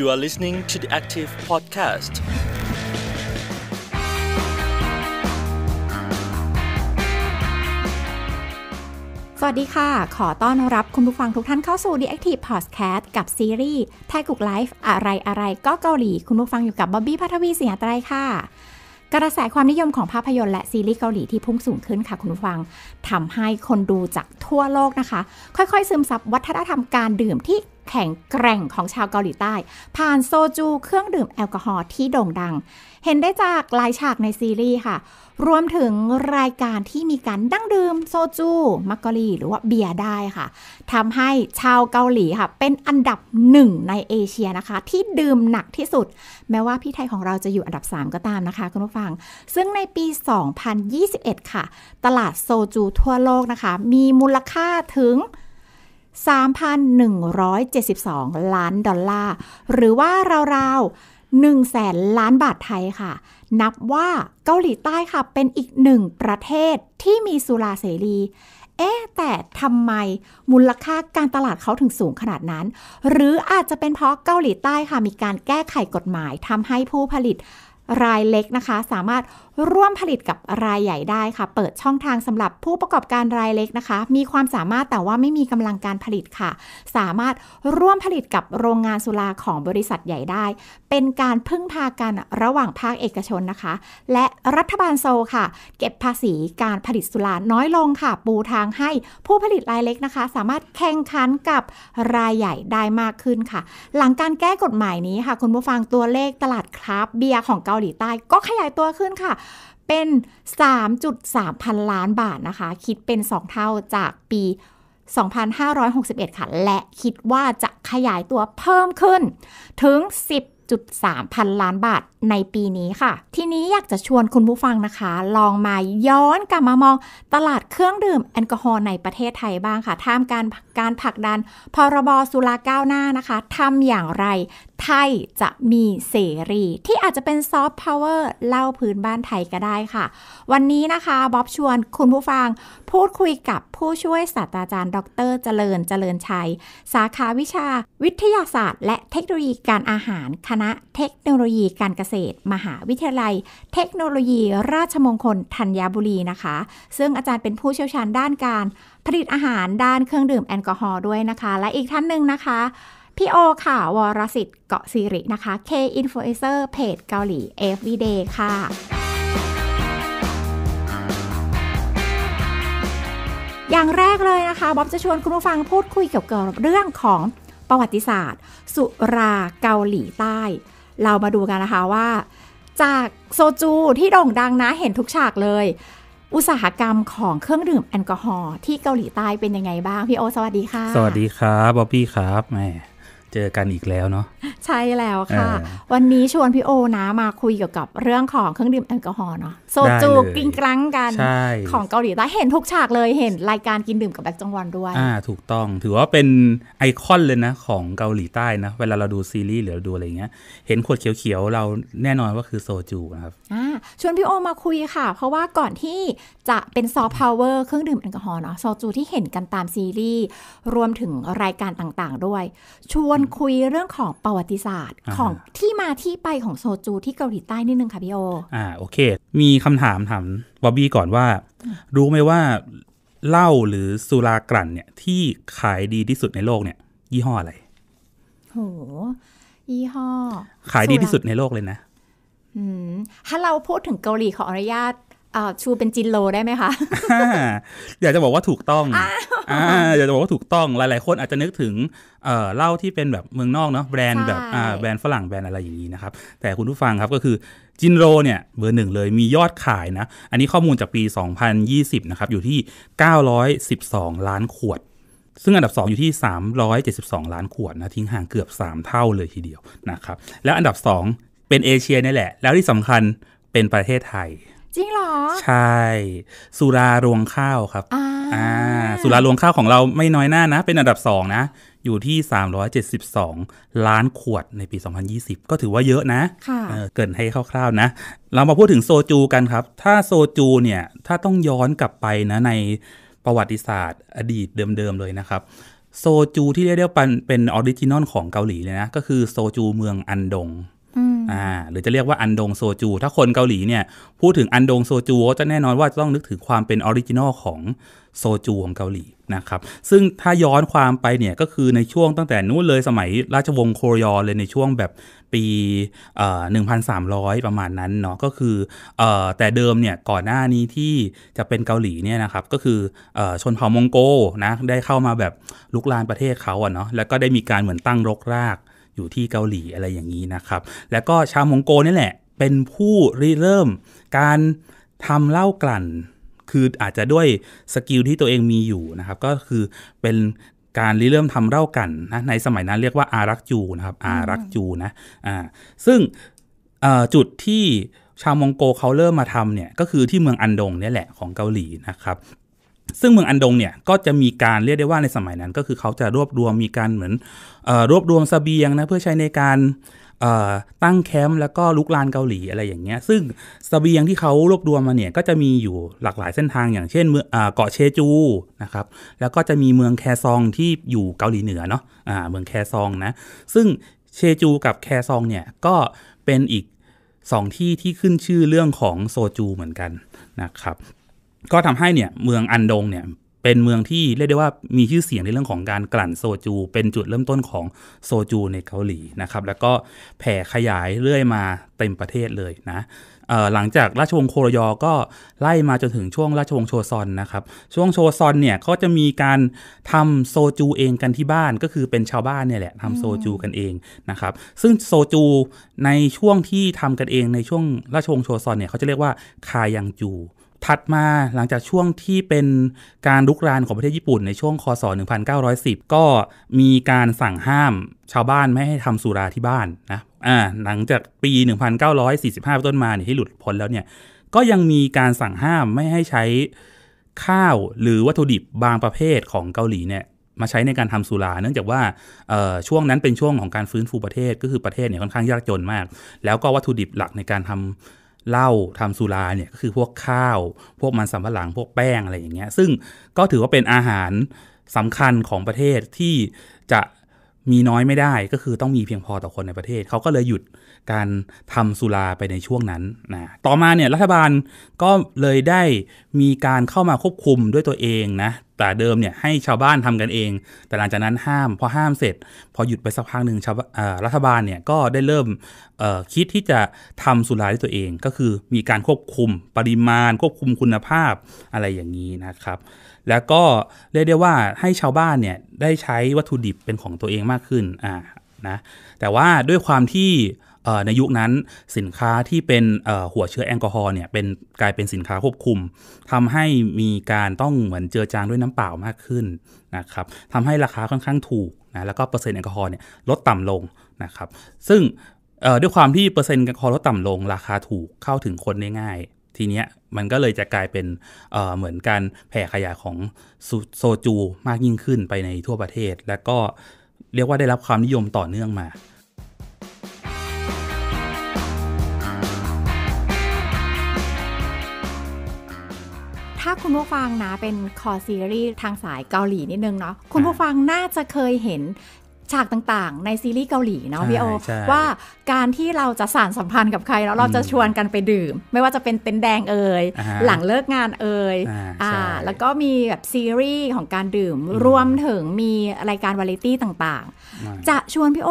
You are listening to the Active Podcast. สวัสดีค่ะ ขอต้อนรับคุณผู้ฟังทุกท่านเข้าสู่ The Active Podcast กับซีรีส์ทยกุกไลฟ์อะไรอะไรก็เกาหลี คุณผู้ฟังอยู่กับบ๊อบบี้พัทวีเสียไตรค่ะกระแสความนิยมของภาพยนตร์และซีรีส์เกาหลีที่พุ่งสูงขึ้นค่ะคุณผู้ฟัง ทำให้คนดูจากทั่วโลกนะคะ ค่อยๆซึมซับวัฒนธรรมการดื่มที่แข็งแกร่งของชาวเกาหลีใต้ผ่านโซจูเครื่องดื่มแอลกอฮอล์ที่โด่งดังเห็นได้จากหลายฉากในซีรีส์ค่ะ รวมถึงรายการที่มีการดั้งดื่มโซจูมักกอรีหรือว่าเบียร์ได้ค่ะ ทำให้ชาวเกาหลีค่ะ เป็นอันดับหนึ่งในเอเชียนะคะ ที่ดื่มหนักที่สุด แม้ว่าพี่ไทยของเราจะอยู่อันดับ 3 ก็ตามนะคะ คุณผู้ฟัง ซึ่งในปี 2021 ค่ะ ตลาดโซจูทั่วโลกนะคะ มีมูลค่าถึง 3,172 ล้านดอลลาร์หรือว่าราวๆ1แสนล้านบาทไทยค่ะ นับว่าเกาหลีใต้ค่ะ เป็นอีกหนึ่งประเทศที่มีสุราเสรี เอ๊แต่ทำไมมูลค่าการตลาดเขาถึงสูงขนาดนั้น หรืออาจจะเป็นเพราะเกาหลีใต้ค่ะมีการแก้ไขกฎหมายทำให้ผู้ผลิตรายเล็กนะคะสามารถร่วมผลิตกับรายใหญ่ได้ค่ะ เปิดช่องทางสำหรับผู้ประกอบการรายเล็กนะคะ มีความสามารถแต่ว่าไม่มีกำลังการผลิตค่ะ สามารถร่วมผลิตกับโรงงานสุราของบริษัทใหญ่ได้ เป็นการพึ่งพากันระหว่างภาคเอกชนนะคะ และรัฐบาลโซค่ะ เก็บภาษีการผลิตสุราน้อยลงค่ะ ปูทางให้ผู้ผลิตรายเล็กนะคะ สามารถแข่งขันกับรายใหญ่ได้มากขึ้นค่ะ หลังการแก้กฎหมายนี้ค่ะ คุณผู้ฟังตัวเลขตลาดคราฟเบียร์ของเกาหลีใต้ก็ขยายตัวขึ้นค่ะเป็น 3.3 พันล้านบาทนะคะ คิดเป็น 2 เท่าจากปี 2,561 ค่ะ และคิดว่าจะขยายตัวเพิ่มขึ้นถึง 10 3 พันล้านบาทในปีนี้ค่ะ ทีนี้อยากจะชวนคุณผู้ฟังนะคะ ลองมาย้อนกลับมามองตลาดเครื่องดื่มแอลกอฮอล์ในประเทศไทยบ้างค่ะ ท่ามการการผลักดันพรบสุราก้าวหน้านะคะ ทำอย่างไรไทยจะมีเสรี ที่อาจจะเป็นซอฟต์พาวเวอร์เล่าพื้นบ้านไทยก็ได้ค่ะ วันนี้นะคะ บ๊อบชวนคุณผู้ฟังพูดคุยกับผู้ช่วยศาสตราจารย์ดรเจริญเจริญชัย สาขาวิชา วิทยาศาสตร์ และเทคโนโลยีการอาหารคณะเทคโนโลยีการเกษตร มหาวิทยาลัย เทคโนโลยีราชมงคล ธัญบุรีนะคะ ซึ่งอาจารย์เป็นผู้เชี่ยวชาญด้านการผลิตอาหารด้านเครื่องดื่มแอลกอฮอล์ด้วยนะคะ และอีกท่านหนึ่งนะคะพี่โอค่ะ วรสิทธิ์เกาะสิรินะคะ K Influencer เพจเกาหลี Everyday ค่ะ อย่างแรกเลยนะคะ บ๊อบจะชวนคุณผู้ฟังพูดคุยเกี่ยวกับเรื่องของประวัติศาสตร์สุราเกาหลีใต้ เรามาดูกันนะคะว่าจากโซจูที่โด่งดังนะเห็นทุกฉากเลย อุตสาหกรรมของเครื่องดื่มแอลกอฮอล์ที่เกาหลีใต้เป็นยังไงบ้าง พี่โอสวัสดีค่ะ สวัสดีครับบ๊อบบี้ครับแม่เจอกันอีกแล้วเนาะใช่แล้วค่ะ วันนี้ชวนพี่โอนะมาคุยเกี่ยวกับเรื่องของเครื่องดื่มแอลกอฮอล์เนาะโซจูกิ้งกลั้งกันของเกาหลีใต้เห็นทุกฉากเลยเห็นรายการกินดื่มกับแบ็คจงวอนด้วยอ่าถูกต้อง ถือว่าเป็นไอคอนเลยนะ ของเกาหลีใต้นะ เวลาเราดูซีรีส์หรือดูอะไรเงี้ยเห็นขวดเขียวๆเราแน่นอนว่าคือโซจูนะครับอ่าชวนพี่โอมาคุยค่ะเพราะว่าก่อนที่จะเป็นซอฟต์พาวเวอร์เครื่องดื่มแอลกอฮอล์เนาะโซจูที่เห็นกันตามซีรีส์รวมถึงรายการต่างๆ ด้วยชวนคุยเรื่องของประวัติศาสตร์ของที่มาที่ไปของโซจูที่เกาหลีใต้นิดนึงค่ะพี่โอ อ่าโอเค มีคำถามถามบอบบี้ก่อนว่า รู้ไหมว่าเหล้าหรือสุรากรันเนี่ยที่ขายดีที่สุดในโลกเนี่ย ยี่ห้ออะไรโห ยี่ห้อ ขายดีที่สุดในโลกเลยนะมถ้าเราพูดถึงเกาหลีขออนุญาตชูเป็นจินโลได้ไหมคะ อยากจะบอกว่าถูกต้องอยากจะบอกว่าถูกต้อง หลายๆ คนอาจจะนึกถึงเหล้าที่เป็นแบบเมืองนอกเนาะ แบรนด์แบบแบรนด์ฝรั่ง แบรนด์อะไรอย่างนี้นะครับ แต่คุณผู้ฟังครับก็คือ จินโรเนี่ยเบอร์หนึ่งเลย มียอดขายนะ อันนี้ข้อมูลจากปี 2020นะครับ อยู่ที่ 912 ล้านขวด ซึ่งอันดับ 2 อยู่ที่ 372 ล้านขวดนะ ทิ้งห่างเกือบ 3 เท่าเลยทีเดียวนะครับ แล้วอันดับ2เป็นเอเชียนี่แหละ แล้วที่สำคัญเป็นประเทศไทยจริงเหรอ ใช่สุรารวงข้าวครับอ่าสุรารวงข้าวของเราไม่น้อยหน้านะ เป็นอันดับสองนะ อยู่ที่ 372 ล้านขวดในปี 2020 ก็ถือว่าเยอะนะะเกินให้คร่าวๆนะ เรามาพูดถึงโซจูกันครับ ถ้าโซจูเนี่ย ถ้าต้องย้อนกลับไปนะในประวัติศาสตร์อดีตเดิมๆเลยนะครับ โซจูที่เรียกได้ว่าเป็นออริจินอลของเกาหลีเลยนะ ก็คือโซจูเมืองอันดงอ่าหรือจะเรียกว่าอันดง โซจู ถ้าคนเกาหลีเนี่ยพูดถึงอันดงโซจูก็จะแน่นอนว่าต้องนึกถึงความเป็นออริจินอลของโซจูของเกาหลีนะครับซึ่งถ้าย้อนความไปเนี่ยก็คือในช่วงตั้งแต่นู้นเลยสมัยราชวงศ์โครยอเลยในช่วงแบบปีหนึ่งพันสามร้อยประมาณนั้นเนาะก็คืออแต่เดิมเนี่ยก่อนหน้านี้ที่จะเป็นเกาหลีเนี่ยนะครับก็คืออชนเผ่ามองโกนะได้เข้ามาแบบลุกลานประเทศเขาอะเนาะแล้วก็ได้มีการเหมือนตั้งรกรากอยู่ที่เกาหลีอะไรอย่างนี้นะครับ แล้วก็ชาวมองโกนี่แหละเป็นผู้ริเริ่มการทำเหล้ากลั่น คืออาจจะด้วยสกิลที่ตัวเองมีอยู่นะครับ ก็คือเป็นการริเริ่มทำเหล้ากันนะ ในสมัยนั้นเรียกว่าอารักจูนะครับ อารักจูนะ อ่า ซึ่งจุดที่ชาวมองโกเขาเริ่มมาทำเนี่ยก็คือที่เมืองอันดงเนี่ยแหละของเกาหลีนะครับซึ่งเมืองอันดงเนี่ยก็จะมีการเรียกได้ว่าในสมัยนั้นก็คือเขาจะรวบรวมมีการเหมือนออรวบรวมสเสบียงนะเพื่อใช้ในการตั้งแคมป์แล้วก็ลุกลานเกาหลีอะไรอย่างเงี้ยซึ่งสเสบียงที่เขารวบรวมมาเนี่ยก็จะมีอยู่หลากหลายเส้นทางอย่างเช่นเเกาะเชจูนะครับ แล้วก็จะมีเมืองแคซองที่อยู่เกาหลีเหนือเนาะะเมืองแคซองนะซึ่งเชจูกับแคซองเนี่ยก็เป็นอีก2ที่ที่ขึ้นชื่อเรื่องของโซจูเหมือนกันนะครับก็ทำให้เนี่ยเมืองอันดงเนี่ยเป็นเมืองที่เรียกได้ว่ามีชื่อเสียงในเรื่องของการกลั่นโซจูเป็นจุดเริ่มต้นของโซจูในเกาหลีนะครับแล้วก็แผ่ขยายเรื่อยมาเต็มประเทศเลยนะหลังจากราชวงศ์โครยอก็ไล่มาจนถึงช่วงราชวงศ์โชซอนนะครับ ช่วงโชซอนเนี่ยก็จะมีการทำโซจูเองกันที่บ้านก็คือเป็นชาวบ้านเนี่ยแหละทำโซจูกันเองนะครับซึ่งโซจูในช่วงที่ทำกันเองในช่วงราชวงศ์โชซอนเนี่ยเขาจะเรียกว่าคายังจูถัดมาหลังจากช่วงที่เป็นการลุกรานของประเทศญี่ปุ่นในช่วงคศ 1910 ก็มีการสั่งห้ามชาวบ้านไม่ให้ทำสุราที่บ้านนะอ่า หลังจากปี 1945 ต้นมาเนี่ยที่หลุดพ้นแล้วเนี่ย ก็ยังมีการสั่งห้ามไม่ให้ใช้ข้าวหรือวัตถุดิบบางประเภทของเกาหลีเนี่ยมาใช้ในการทำสุรา เนื่องจากว่าช่วงนั้นเป็นช่วงของการฟื้นฟูประเทศก็คือประเทศเนี่ยค่อนข้างยากจนมาก แล้วก็วัตถุดิบหลักในการทำเหล้าทำสุรา เนี่ย ก็คือพวกข้าว พวก มันสำปะหลังพวกแป้ง อะไร อย่างเงี้ย ซึ่งก็ถือว่าเป็นอาหารสำคัญของประเทศที่ จะ มีน้อยไม่ได้ ก็คือต้องมีเพียงพอต่อคนในประเทศ เขาก็เลย หยุดการทำสุราไปในช่วงนั้นนะ ต่อมาเนี่ยรัฐบาลก็เลยได้มีการเข้ามาควบคุมด้วยตัวเองนะ แต่เดิมเนี่ยให้ชาวบ้านทำกันเอง แต่หลังจากนั้นห้ามพอห้ามเสร็จ พอหยุดไปสักพักหนึ่งชาวรัฐบาลเนี่ยก็ได้เริ่มคิดที่จะทำสุราด้วยตัวเอง ก็คือมีการควบคุมปริมาณควบคุมคุณภาพอะไรอย่างนี้นะครับ แล้วก็เรียกได้ว่าให้ชาวบ้านเนี่ยได้ใช้วัตถุดิบเป็นของตัวเองมากขึ้นอ่านะ แต่ว่าด้วยความที่ในยุคนั้นสินค้าที่เป็นหัวเชื้อแอลกอฮอล์เนี่ยเป็นกลายเป็นสินค้าควบคุม ทำให้มีการต้องเหมือนเจือจางด้วยน้ำเปล่ามากขึ้นนะครับทำให้ราคาค่อนข้างถูกนะแล้วก็เปอร์เซ็นต์แอลกอฮอล์เนี่ยลดต่ำลงนะครับ ซึ่งด้วยความที่เปอร์เซ็นต์แอลกอฮอล์ลดต่ำลง ราคาถูกเข้าถึงคนได้ง่าย ทีเนี้ยมันก็เลยจะกลายเป็นเเหมือนการแผ่ขยายของโซจู มากยิ่งขึ้นไปในทั่วประเทศ และก็เรียกว่าได้รับความนิยมต่อเนื่องมาถ้าคุณผู้ฟังนะเป็นคอซีรีส์ทางสายเกาหลีนิดนึงเนาะคุณผู้ฟังน่าจะเคยเห็นฉากต่าง ๆ ในซีรีส์เกาหลีเนาะพี่โอว่าการที่เราจะสานสัมพันธ์กับใครแล้ว เราจะชวนกันไปดื่ม ไม่ว่าจะเป็นเต็นแดงเอ่ยหลังเลิกงานเอ่ยอ่าแล้วก็มีแบบซีรีส์ของการดื่ม รวมถึงมีรายการวาไรตี้ต่าง ๆ จะชวนพี่โอ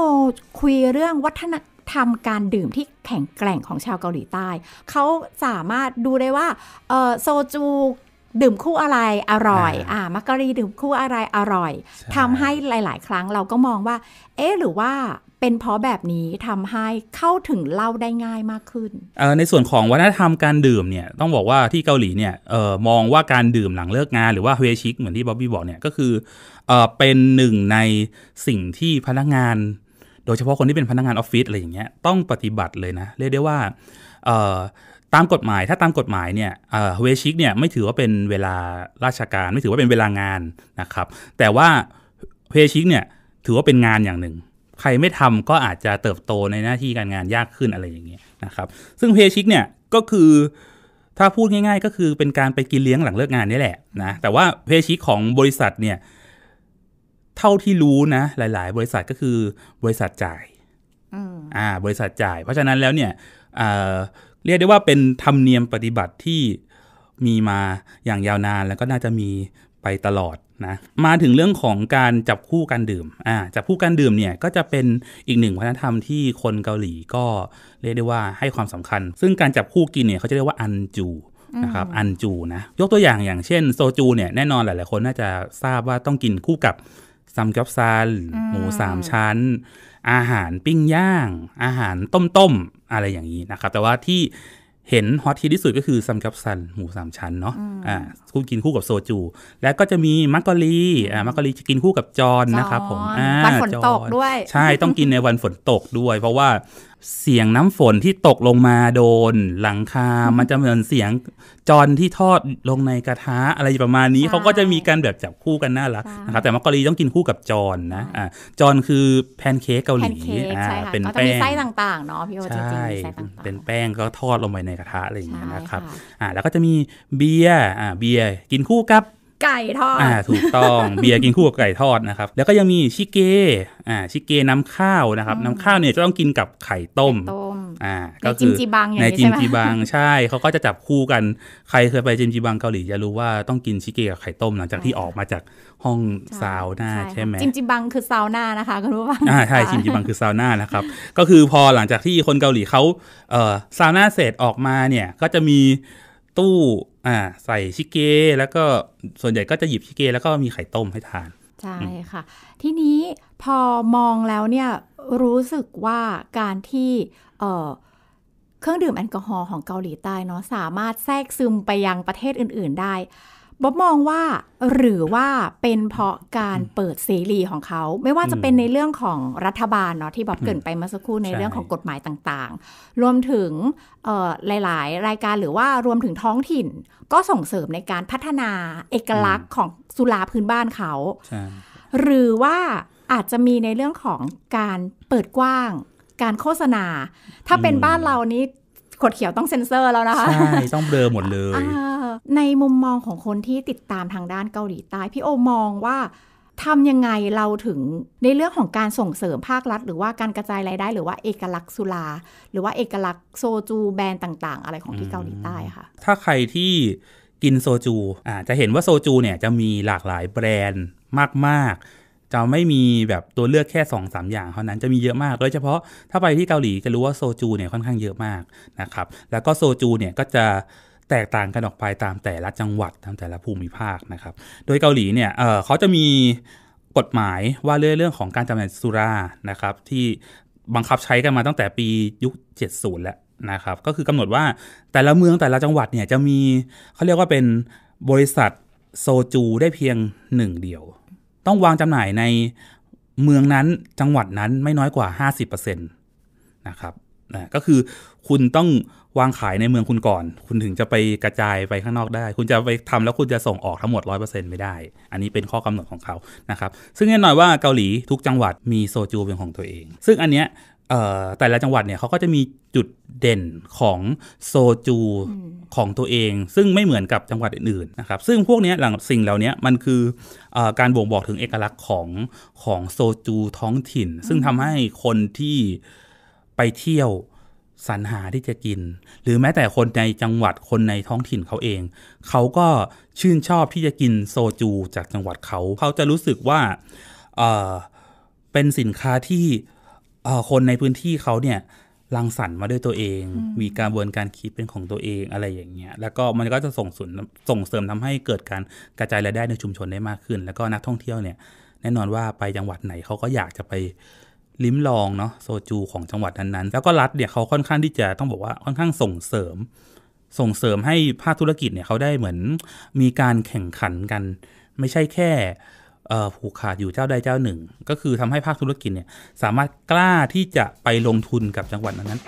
คุยเรื่องวัฒนทำการดื่มที่แข็งแกร่งของชาวเกาหลีใต้เขาสามารถดูได้ว่าโซจูดื่มคู่อะไรอร่อยอ่ามักกะรีดื่มคู่อะไรอร่อย ทำให้หลาย ๆ ครั้งเราก็มองว่า เอ๊หรือว่าเป็นเพราะแบบนี้ทำให้เข้าถึงเล่าได้ง่ายมากขึ้นในส่วนของวัฒนธรรมการดื่มเนี่ยต้องบอกว่าที่เกาหลีเนี่ยออมองว่าการดื่มหลังเลิกงานหรือว่าเฮชิกเหมือนที่บ๊อบบี้บอกเนี่ยก็คือเออเป็นหนึ่งในสิ่งที่พนักงานโดยเฉพาะคนที่เป็นพนักงานออฟฟิศอะไรอย่างเงี้ยต้องปฏิบัติเลยนะ เรียกได้ว่าตามกฎหมายถ้าตามกฎหมายเนี่ยเวชิกเนี่ยไม่ถือว่าเป็นเวลาราชการ ไม่ถือว่าเป็นเวลางานนะครับ แต่ว่าเวชิกเนี่ยถือว่าเป็นงานอย่างหนึ่ง ใครไม่ทำก็อาจจะเติบโตในหน้าที่การงานยากขึ้นอะไรอย่างเงี้ยนะครับซึ่งเพชิกเนี่ยก็คือถ้าพูดง่าย ๆ ก็คือเป็นการไปกินเลี้ยงหลังเลิกงานนี่แหละนะแต่ว่าเพชิก ของบริษัทเนี่ยเท่าที่รู้นะหลาย ๆ บริษัทก็คือ บริษัทจ่ายอ่าบริษัทจ่าย เพราะฉะนั้นแล้วเนี่ยเรียกได้ว่าเป็นธรรมเนียมปฏิบัติที่มีมาอย่างยาวนานแล้วก็น่าจะมีไปตลอดนะมาถึงเรื่องของการจับคู่การดื่ม อ่าจับคู่การดื่มเนี่ยก็จะเป็นอีกหนึ่งวัฒนธรรมที่คนเกาหลีก็เรียกได้ว่าให้ความสำคัญ ซึ่งการจับคู่กินเนี่ยเขาจะเรียกว่าอันจูนะครับอันจูนะยกตัวอย่างอย่างเช่นโซจูเนี่ย แน่นอนหลายๆ คนน่าจะทราบว่าต้องกินคู่กับซัมกับซันหมูสามชั้น อาหารปิ้งย่าง อาหารต้มต้มอะไรอย่างนี้นะครับ แต่ว่าที่เห็นฮอตที่ที่สุดก็คือซัมกับซันหมูสามชั้นเนาะอ่าคุณกินคู่กับโซจู แล้วก็จะมีมักกะลีอ่ามักกะลีจะกินคู่กับจอนนะครับผมวันฝนตกด้วย ใช่ ต้องกินในวันฝนตกด้วยเพราะว่าเสียงน้ำฝนที่ตกลงมาโดนหลังคา มันจะเหมือนเสียงจอนที่ทอดลงในกระทะอะไรประมาณนี้เขาก็จะมีการแบบจับคู่กันน่ารักนะครับแต่มักกะรีต้องกินคู่กับจอนนะอ่าจอนคือแพนเค้กเกาหลีอ่าเป็นแป้งไส้ต่างๆเนาะพี่โอจริงๆีเป็นแป้งก็ทอดลงไปในกระทะอะไรอย่างเงี้ยนะครับอ่าแล้วก็จะมีเบียร์อ่าเบียร์กินคู่กับไก่ทอด อ่า ถูกต้อง เบียร์กินคู่กับไก่ทอดนะครับ แล้วก็ยังมีชิเกอ่า ชิเกน้ำข้าวนะครับ น้ำข้าวเนี่ยจะต้องกินกับไข่ต้มอ่า ก็คือในจิมจีบังในจิมจบังใช่เขาก็จะจับคู่กัน ใครเคยไปจิมจีบังเกาหลีจะรู้ว่าต้องกินชิเกกับไข่ต้ม หลังจากที่ออกมาจากห้องซาวน่าใช่ไหมจิมจิบังคือซาวน่านะคะคุณู้วังอ่า ใช่ จิมจิบังคือซาวน่านะครับ ก็คือพอหลังจากที่คนเกาหลีเขาซาวน่าเสร็จออกมาเนี่ย ก็จะมีตู้ อ่า ใส่ชิเกแล้วก็ ส่วนใหญ่ก็จะหยิบชิเก แล้วก็มีไข่ต้มให้ทาน ใช่ค่ะ ทีนี้พอมองแล้วเนี่ย รู้สึกว่าการที่เเครื่องดื่มแอลกอฮอล์ของเกาหลีใต้เนาะ สามารถแทรกซึมไปยังประเทศอื่นๆได้บ๊อบมองว่าหรือว่าเป็นเพราะการเปิดเสรีของเขาไม่ว่าจะเป็นในเรื่องของรัฐบาลเนาะที่บ๊อบเกินไปเมื่อสักครู่ในเรื่องของกฎหมายต่างๆ รวมถึงหลายๆ รายการหรือว่ารวมถึงท้องถิ่นก็ส่งเสริมในการพัฒนาเอกลักษณ์ของสุราพื้นบ้านเขา หรือว่าอาจจะมีในเรื่องของการเปิดกว้างการโฆษณา ถ้าเป็นบ้านเรานี้กดเขียวต้องเซ็นเซอร์แล้วนะคะ ใช่ ต้องเบลอหมดเลยในมุมมองของคนที่ติดตามทางด้านเกาหลีใต้พี่โอมองว่าทำยังไงเราถึงในเรื่องของการส่งเสริมภาครัฐหรือว่าการกระจายรายได้ หรือว่าเอกลักษณ์สุราหรือว่าเอกลักษณ์โซจูแบรนด์ต่างๆ อะไรของที่เกาหลีใต้ค่ะถ้าใครที่กินโซจูอ่าจะเห็นว่าโซจูเนี่ย จะมีหลากหลายแบรนด์มากๆจะไม่มีแบบตัวเลือกแค่2อสอย่างเท่านั้นจะมีเยอะมากโดยเฉพาะถ้าไปที่เกาหลีจะรู้ว่าโซจูเนี่ยค่อนข้างเยอะมากนะครับแล้วก็โซจูเนี่ยก็จะแตกต่างกันออกไปตามแต่ละจังหวัดตามแต่ละภูมิภาคนะครับโดยเกาหลีเนี่ยเเขาจะมีกฎหมายว่าเรื่องเรื่องของการจำหน่ายสุรานะครับที่บังคับใช้กันมาตั้งแต่ปียุค 70 แล้วนะครับก็คือกำหนดว่าแต่ละเมืองแต่ละจังหวัดเนี่ยจะมีเขาเรียกว่าเป็นบริษัทโซจูได้เพียงหนึ่งเดียวต้องวางจำหน่ายในเมืองนั้นจังหวัดนั้นไม่น้อยกว่า 50%นะครับนะก็คือคุณต้องวางขายในเมืองคุณก่อน คุณถึงจะไปกระจายไปข้างนอกได้ คุณจะไปทำแล้วคุณจะส่งออกทั้งหมด 100%ไม่ได้ อันนี้เป็นข้อกำหนดของเขา นะครับ ซึ่งแน่นอนว่าเกาหลีทุกจังหวัดมีโซจูเป็นของตัวเอง ซึ่งอันเนี้ยแต่ละจังหวัดเนี่ยเขาก็จะมีจุดเด่นของโซจูของตัวเอง ซึ่งไม่เหมือนกับจังหวัดอื่นๆนะครับ ซึ่งพวกนี้หลังสิ่งเหล่านี้มันคืออการบ่งบอกถึงเอกลักษณ์ของของโซจูท้องถิ่น ซึ่งทำให้คนที่ไปเที่ยวสรรหาที่จะกิน หรือแม้แต่คนในจังหวัดคนในท้องถิ่นเขาเองเขาก็ชื่นชอบที่จะกินโซจู จากจังหวัดเขาเขาจะรู้สึกว่าเเป็นสินค้าที่คนในพื้นที่เขาเนี่ยรังสรรค์มาด้วยตัวเอง มีการบวนการคิดเป็นของตัวเองอะไรอย่างเงี้ยแล้วก็มันก็จะส่งส่ส่งเสริมทำให้เกิดการกระจายรายได้ในชุมชนได้มากขึ้น แล้วก็นักท่องเที่ยวเนี่ยแน่นอนว่าไปจังหวัดไหนเขาก็อยากจะไปลิ้มลองเนาะโซจูของจังหวัดนั้นๆแล้วก็รัฐเนี่ยเขาค่อนข้างที่จะต้องบอกว่าค่อนข้างส่งเสริม ส่งเสริมให้ภาคธุรกิจเนี่ยเขาได้เหมือนมีการแข่งขันกันไม่ใช่แค่ผูกขาดอยู่เจ้าใดเจ้าหนึ่ง ก็คือทำให้ภาคธุรกิจเนี่ย สามารถกล้าที่จะไปลงทุนกับจังหวัดนั้น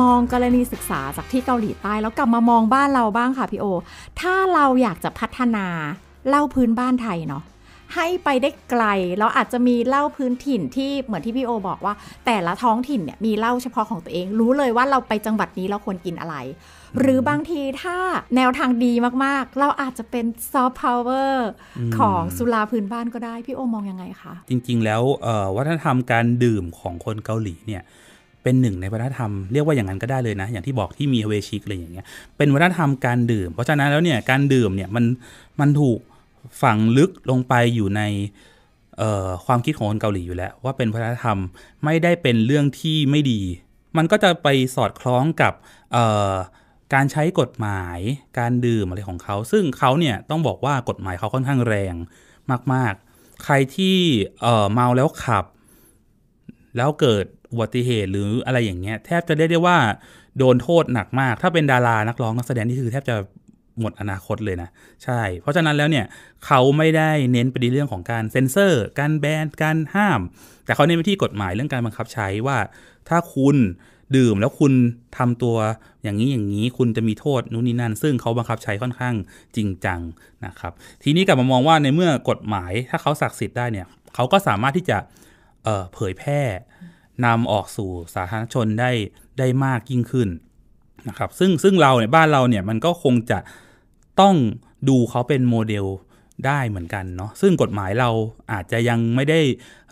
มองกรณีศึกษาจากที่เกาหลีใต้ แล้วกลับมามองบ้านเราบ้างค่ะพี่โอ ถ้าเราอยากจะพัฒนาเล่าพื้นบ้านไทยเนาะให้ไปได้ไกล แล้วอาจจะมีเหล้าพื้นถิ่นที่เหมือนที่พี่โอบอกว่า แต่ละท้องถิ่นเนี่ย มีเหล้าเฉพาะของตัวเอง รู้เลยว่าเราไปจังหวัดนี้เราควรกินอะไร หรือบางทีถ้าแนวทางดีมากๆ เราอาจจะเป็นซอฟต์พาวเวอร์ของสุราพื้นบ้านก็ได้ พี่โอมองยังไงคะ จริงๆแล้ววัฒนธรรมการดื่มของคนเกาหลีเนี่ย เป็นหนึ่งในวัฒนธรรมเรียกว่าอย่างนั้นก็ได้เลยนะอย่างที่บอกที่มีเวชิกอะไรอย่างเงี้ยเป็นวัฒนธรรมการดื่มเพราะฉะนั้นแล้วเนี่ยการดื่มเนี่ยมันมันถูกฝังลึกลงไปอยู่ในความคิดของคนเกาหลีอยู่แล้ว ว่าเป็นพัฒนธรรมไม่ได้เป็นเรื่องที่ไม่ดี มันก็จะไปสอดคล้องกับการใช้กฎหมายการดื่มอะไรของเขา ซึ่งเขาเนี่ยต้องบอกว่ากฎหมายเขาค่อนข้างแรงมากๆ ใครที่เมาแล้วขับ แล้วเกิดอุบัติเหตุหรืออะไรอย่างเงี้ยแทบจะเรียกได้ว่าโดนโทษหนักมาก ถ้าเป็นดารานักร้องนักแสดงนี่คือแทบจะหมดอนาคตเลยนะใช่ เพราะฉะนั้นแล้วเนี่ยเขาไม่ได้เน้นไปในเรื่องของการเซ็นเซอร์ การแบนการห้าม แต่เขาเน้นไปที่กฎหมายเรื่องการบังคับใช้ว่าถ้าคุณดื่มแล้วคุณทำตัวอย่างนี้อย่างนี้คุณจะมีโทษนู่นนี่นั่น ซึ่งเขาบังคับใช้ค่อนข้างจริงจังนะครับ ทีนี้กลับมามองว่าในเมื่อกฎหมายถ้าเขาศักดิ์สิทธิ์ได้เนี่ยเขาก็สามารถที่จะเเผยแพร่นำออกสู่สาธารณชนได้ได้มากยิ่งขึ้นนะครับซึ่งซึ่งเราเนี่ยบ้านเราเนี่ยมันก็คงจะต้องดูเขาเป็นโมเดลได้เหมือนกันเนาะซึ่งกฎหมายเราอาจจะยังไม่ได้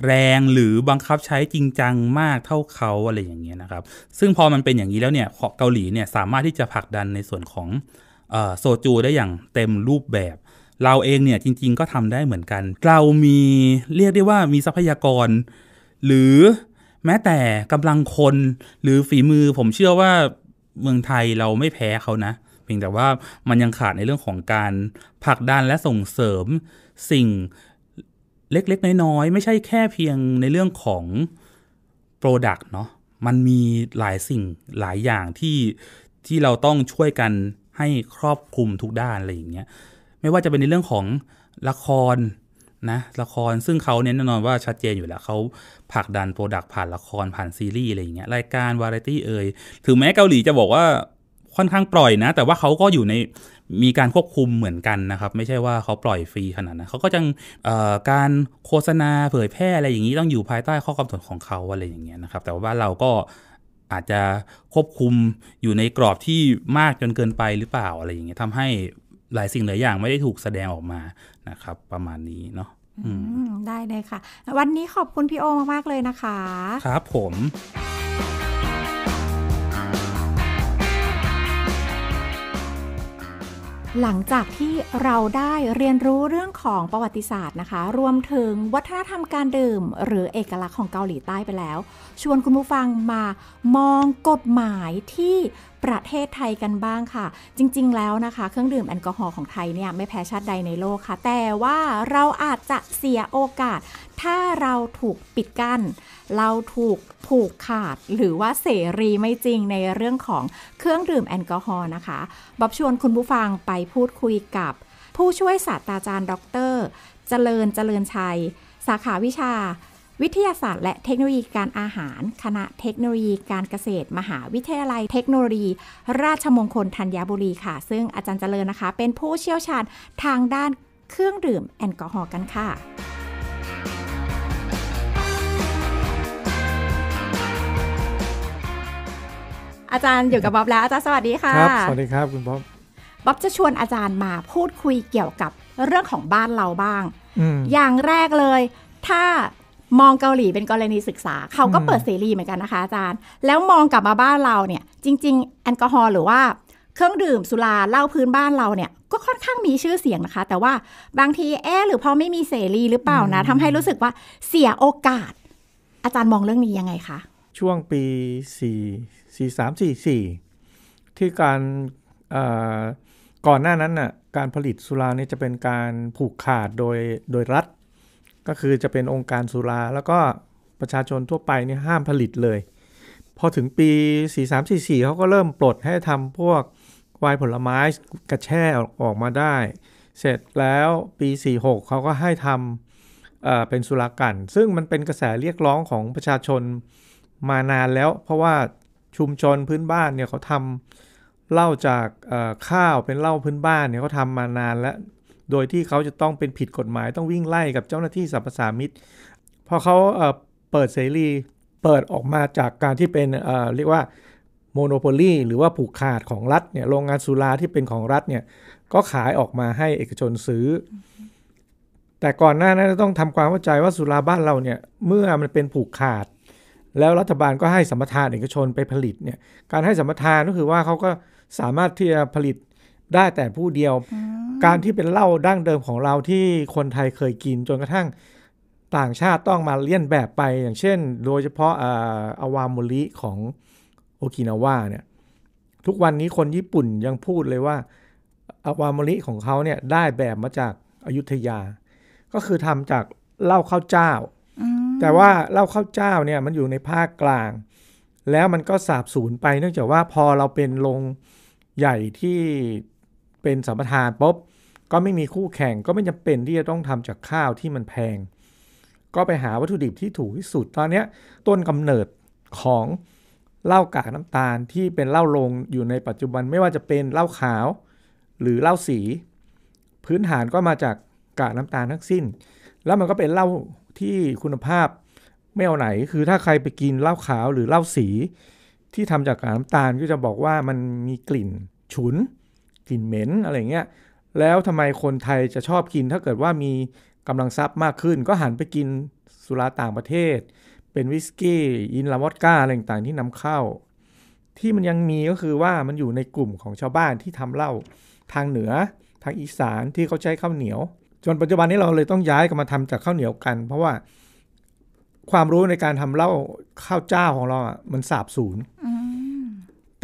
แรงหรือบังคับใช้จริงจังมากเท่าเขาอะไรอย่างเงี้ยนะครับซึ่งพอมันเป็นอย่างนี้แล้วเนี่ยเกาหลีเนี่ย สามารถที่จะผลักดันในส่วนของโซจูได้อย่างเต็มรูปแบบ เราเองเนี่ยจริง ๆ ก็ทำได้เหมือนกัน เรามีเรียกได้ว่ามีทรัพยากร หรือแม้แต่กำลังคนหรือฝีมือผมเชื่อว่าเมืองไทยเราไม่แพ้เขานะเพียงแต่ว่ามันยังขาดในเรื่องของการผลักดันและส่งเสริมสิ่งเล็กๆน้อยๆไม่ใช่แค่เพียงในเรื่องของโปรดักต์เนาะมันมีหลายสิ่งหลายอย่างที่ ที่เราต้องช่วยกันให้ครอบคลุมทุกด้านอะไรอย่างเงี้ยไม่ว่าจะเป็นในเรื่องของละครนะละครซึ่งเขาเน้นแน่นอนว่าชัดเจนอยู่แล้วเขาผลักดันโปรดักต์ผ่านละครผ่านซีรีส์อะไรอย่างเงี้ยรายการวาไรตี้เอ่ยถึงแม้เกาหลีจะบอกว่าค่อนข้างปล่อยนะแต่ว่าเขาก็อยู่ในมีการควบคุมเหมือนกันนะครับไม่ใช่ว่าเขาปล่อยฟรีขนาดนั้นเขาก็จังการโฆษณาเผยแพร่อะไรอย่างนี้ต้องอยู่ภายใต้ข้อกำหนดของเขาอะไรอย่างเงี้ยนะครับ แต่ว่าเราก็อาจจะควบคุมอยู่ในกรอบที่มากจนเกินไปหรือเปล่าอะไรอย่างเงี้ยทำให้หลายสิ่งหลายอย่างไม่ได้ถูกแสดงออกมานะครับ ประมาณนี้เนาะได้เลยค่ะวันนี้ขอบคุณพี่โอมาก ๆ เลยนะคะ ครับผมหลังจากที่เราได้เรียนรู้เรื่องของประวัติศาสตร์นะคะ รวมถึงวัฒนธรรมการดื่มหรือเอกลักษณ์ของเกาหลีใต้ไปแล้วชวนคุณผู้ฟังมามองกฎหมายที่ประเทศไทยกันบ้างค่ะ จริงๆแล้วนะคะเครื่องดื่มแอลกอฮอล์ของไทยเนี่ยไม่แพ้ชาติใดในโลกค่ะแต่ว่าเราอาจจะเสียโอกาส ถ้าเราถูกปิดกัน้นเราถูกผูกขาดหรือว่าเสรีไม่จริงในเรื่องของเครื่องดื่มแอลกอฮอล์นะคะบัอบชวนคุณผู้ฟังไปพูดคุยกับผู้ช่วยศาสตราจารย์ ดร เจริญเจริญชัยสาขาวิชาวิทยาศาสตร์และเทคโนโลยีการอาหาร คณะเทคโนโลยีการเกษตร มหาวิทยาลัยเทคโนโลยี ราชมงคลธัญบุรีค่ะ ซึ่งอาจารย์เจริญนะคะ เป็นผู้เชี่ยวชาญทางด้านเครื่องดื่มแอลกอฮอล์กันค่ะ อาจารย์อยู่กับบ๊อบแล้ว อาจารย์สวัสดีค่ะครับสวัสดีครับคุณบ๊อบ บ๊อบจะชวนอาจารย์มาพูดคุยเกี่ยวกับเรื่องของบ้านเราบ้าง อย่างแรกเลย ถ้ามองเกาหลีเป็นกรณีศึกษาเขาก็เปิดเสรีเหมือนกันนะคะอาจารย์แล้วมองกลับมาบ้านเราเนี่ยจริงๆแอลกอฮอล์หรือว่าเครื่องดื่มสุราเหล้าพื้นบ้านเราเนี่ยก็ค่อนข้างมีชื่อเสียงนะคะแต่ว่าบางทีแอหรือพอไม่มีเสรีหรือเปล่านะทำให้รู้สึกว่าเสียโอกาส อาจารย์มองเรื่องนี้ยังไงคะ ช่วงปี4 4 3 4 4 ที่การก่อนหน้านั้นน่ะการผลิตสุราเนี่ยจะเป็นการผูกขาดโดยโดยรัฐก็คือจะเป็นองค์การสุราแล้วก็ประชาชนทั่วไปนี่ห้ามผลิตเลย พอถึงปี 4344เขาก็เริ่มปลดให้ทำพวกวายผลไม้กระแช่ออกมาได้เสร็จแล้วปี 46เขาก็ให้ทำเป็นสุรากัน ซึ่งมันเป็นกระแสเรียกร้องของประชาชนมานานแล้ว เพราะว่าชุมชนพื้นบ้านเนี่ยเขาทำเหล้าจากข้าวเป็นเหล้าพื้นบ้านเนี่ยเขาทำมานานแล้วโดยที่เขาจะต้องเป็นผิดกฎหมายต้องวิ่งไล่กับเจ้าหน้าที่สรรพสามิตพอเขาเปิดเสรีเปิดออกมาจากการที่เป็นเรียกว่าโมโนโพลีหรือว่าผูกขาดของรัฐเนี่ยโรงงานสุราที่เป็นของรัฐเนี่ยก็ขายออกมาให้เอกชนซื้อ แต่ก่อนหน้านั้นต้องทำความเข้าใจว่าสุราบ้านเราเนี่ยเมื่อมันเป็นผูกขาด แล้วรัฐบาลก็ให้สัมปทานเอกชนไปผลิตเนี่ยการให้สัมปทานก็คือว่าเขาก็สามารถที่จะผลิตได้แต่ผู้เดียว การที่เป็นเหล้าดั้งเดิมของเราที่คนไทยเคยกินจนกระทั่งต่างชาติต้องมาเลี่ยนแบบไปอย่างเช่นโดยเฉพาะอาวามุริของโอกินาวาเนี่ย ทุกวันนี้คนญี่ปุ่นยังพูดเลยว่าอาวามุริของเขาเนี่ยได้แบบมาจากอายุทยา ก็คือทำจากเหล้าข้าวเจ้าแต่ว่าเหล้าข้าวเจ้าเนี่ยมันอยู่ในภาคกลาง แล้วมันก็สาบสูญไปเนื่องจากว่าพอเราเป็นโรงใหญ่ที่เป็นสัมปทานปุ๊บก็ไม่มีคู่แข่งก็ไม่จำเป็นที่จะต้องทำจากข้าวที่มันแพง ก็ไปหาวัตถุดิบที่ถูกที่สุด ตอนนี้ต้นกำเนิดของเหล้ากากน้ำตาลที่เป็นเหล้าลงอยู่ในปัจจุบันไม่ว่าจะเป็นเหล้าขาวหรือเหล้าสี พื้นฐานก็มาจากกากน้ำตาลทั้งสิ้น แล้วมันก็เป็นเหล้าที่คุณภาพไม่เอาไหน คือถ้าใครไปกินเหล้าขาวหรือเหล้าสี ที่ทำจากกากน้ำตาลก็จะบอกว่ามันมีกลิ่นฉุนกลิ่นเหม็นอะไรเงี้ย แล้วทำไมคนไทยจะชอบกิน ถ้าเกิดว่ามีกำลังทรัพย์มากขึ้น ก็หันไปกินสุราต่างประเทศ เป็นวิสกี้ อินลาวอดก้า อะไรต่างๆที่นำเข้า ที่มันยังมีก็คือว่ามันอยู่ในกลุ่มของชาวบ้านที่ทำเหล้าทางเหนือ ทางอีสานที่เขาใช้ข้าวเหนียว จนปัจจุบันนี้เราเลยต้องย้ายกันมาทำจากข้าวเหนียวกัน เพราะว่าความรู้ในการทำเหล้าข้าวเจ้าของเราอ่ะมันสาบสูญ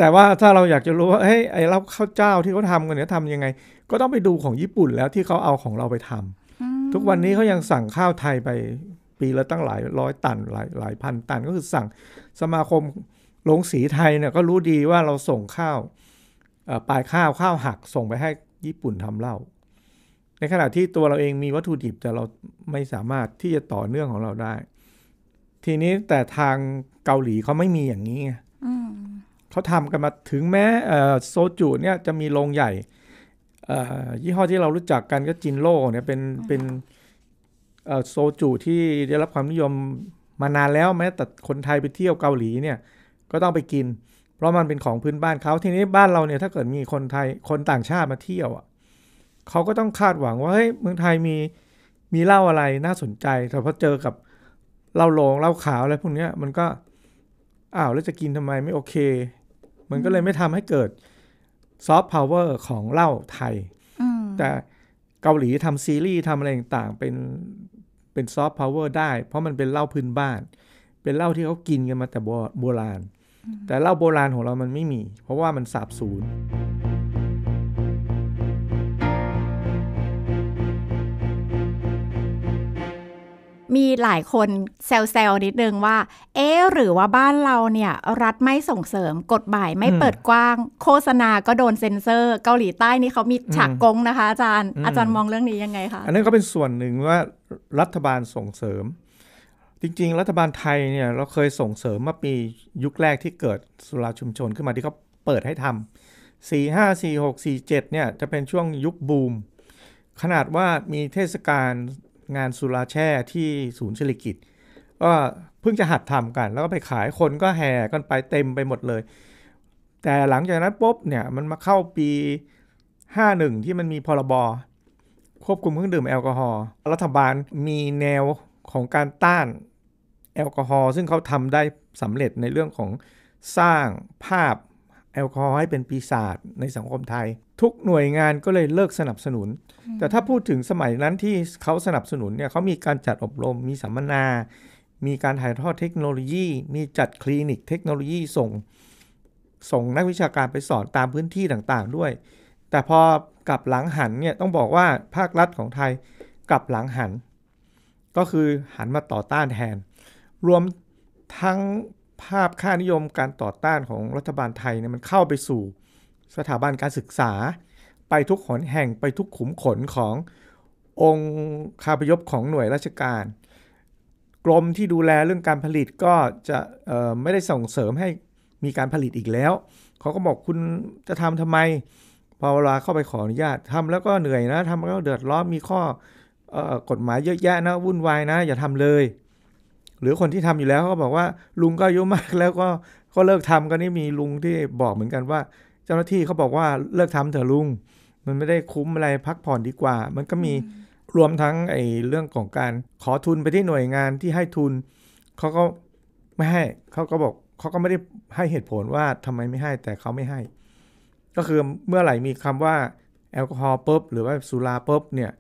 แต่ว่าถ้าเราอยากจะรู้ว่าเฮ้ยไอ้เราข้าวเจ้าที่เขาทำกันเนี่ยทำยังไง ก็ต้องไปดูของญี่ปุ่นแล้วที่เขาเอาของเราไปทำทุกวันนี้เขายังสั่งข้าวไทยไปปีละตั้งหลาย ร้อยตัน หลายหลายพันตัน ก็คือสั่งสมาคมลงสีไทยเนี่ยก็รู้ดีว่าเราส่งข้าวปลายข้าวข้าวหักส่งไปให้ญี่ปุ่นทำเหล้าในขณะที่ตัวเราเองมีวัตถุดิบแต่เราไม่สามารถที่จะต่อเนื่องของเราได้ ทีนี้แต่ทางเกาหลีเขาไม่มีอย่างนี้ไงเขาทำกันมาถึงแม้โซจู เนี่ยจะมีโรงใหญ่ยี่ห้อที่เรารู้จักกันก็จินโร่เนี่ยเป็นเป็นโซจูที่ได้รับความนิยมมานานแล้ว แม้แต่คนไทยไปเที่ยวเกาหลีเนี่ย ก็ต้องไปกิน เพราะมันเป็นของพื้นบ้านเขาทีนี้บ้านเราเนี่ย ถ้าเกิดมีคนไทยคนต่างชาติมาเที่ยวอ่ะเขาก็ต้องคาดหวังว่า เฮ้ยเมืองไทยมีมีเหล้าอะไรน่าสนใจแต่พอเจอกับเหล้าโลงเหล้าขาวอะไรพวกนี้มันก็อ้าวแล้วจะกินทำไมไม่โอเคมันก็เลยไม่ทำให้เกิดซอฟต์พาวเวอร์ของเหล้าไทยแต่เกาหลีทำซีรีส์ทำอะไรต่างๆ เป็นเป็นซอฟต์พาวเวอร์ได้ เพราะมันเป็นเหล้าพื้นบ้าน เป็นเหล้าที่เขากินกันมาแต่โบราณ แต่เหล้าโบราณของเรามันไม่มี เพราะว่ามันสาบสูญมีหลายคนแซวๆนิดนึงว่า เอ๊หรือว่าบ้านเราเนี่ยรัฐไม่ส่งเสริมกฎหมายไม่เปิดกว้าง โฆษณาก็โดนเซ็นเซอร์เกาหลีใต้นี่เขามีฉากกงนะคะอาจารย์อาจารย์มองเรื่องนี้ยังไงคะอันนั้นก็เป็นส่วนหนึ่งว่ารัฐบาลส่งเสริม จริง ๆ รัฐบาลไทยเนี่ยเราเคยส่งเสริมเมื่อปียุคแรกที่เกิดสุราชุมชนขึ้นมาที่เขาเปิดให้ทำสี่ห้าสี่หกสี่เจ็ดเนี่ยจะเป็นช่วงยุคบูม ขนาดว่ามีเทศกาลงานสุราแช่ที่ศูนย์เศรษฐกิจก็เพิ่งจะหัดทำกัน แล้วก็ไปขายคนก็แห่กันไปเต็มไปหมดเลย แต่หลังจากนั้นปุ๊บเนี่ยมันมาเข้าปี 51 ที่มันมีพรบควบคุมเครื่องดื่มแอลกอฮอล์รัฐบาลมีแนวของการต้านแอลกอฮอล์ซึ่งเขาทำได้สำเร็จในเรื่องของสร้างภาพแอลกอฮอล์ให้เป็นปีศาจในสังคมไทยทุกหน่วยงานก็เลยเลิกสนับสนุน แต่ถ้าพูดถึงสมัยนั้นที่เขาสนับสนุนเนี่ยเขามีการจัดอบรม มีสัมมนา มีการถ่ายทอดเทคโนโลยี มีจัดคลินิกเทคโนโลยีส่ง ส่งนักวิชาการไปสอนตามพื้นที่ต่างๆด้วย แต่พอ กลับหลังหันเนี่ย ต้องบอกว่าภาครัฐของไทย กลับหลังหัน ก็คือหันมาต่อต้านแทน รวมทั้งภาพค่านิยมการต่อต้านของรัฐบาลไทยเนี่ยมันเข้าไปสู่สถาบันการศึกษาไปทุกหนแห่งไปทุกขุมขนขององค์คาพยพของหน่วยราชการกรมที่ดูแลเรื่องการผลิตก็จะไม่ได้ส่งเสริมให้มีการผลิตอีกแล้วเขาก็บอกคุณจะทำทำไม พอเวลาเข้าไปขออนุญาตทำแล้วก็เหนื่อยนะทำแล้วเดือดร้อนมีข้อกฎหมายเยอะแยะ นะ วุ่นวายนะ อย่าทำเลย หรือคนที่ทำอยู่แล้วเขาบอกว่าลุงก็อายุมากแล้วก็ก็เลิกทำก็นี่มีลุงที่บอกเหมือนกันว่าจ้าหน้าที่เขาบอกว่าเลิกทำเถอะลุง มันไม่ได้คุ้มอะไรพักผ่อนดีกว่า มันก็มีรวมทั้งไอ้เรื่องของการขอทุนไปที่หน่วยงานที่ให้ทุน เขาก็ไม่ให้ เขาก็บอกเขาก็ไม่ได้ให้เหตุผลว่าทำไมไม่ให้ แต่เขาไม่ให้ ก็คือเมื่อไหร่มีคำว่า แอลกอฮอล์ปุ๊บหรือว่าสุราปุ๊บเนี่ย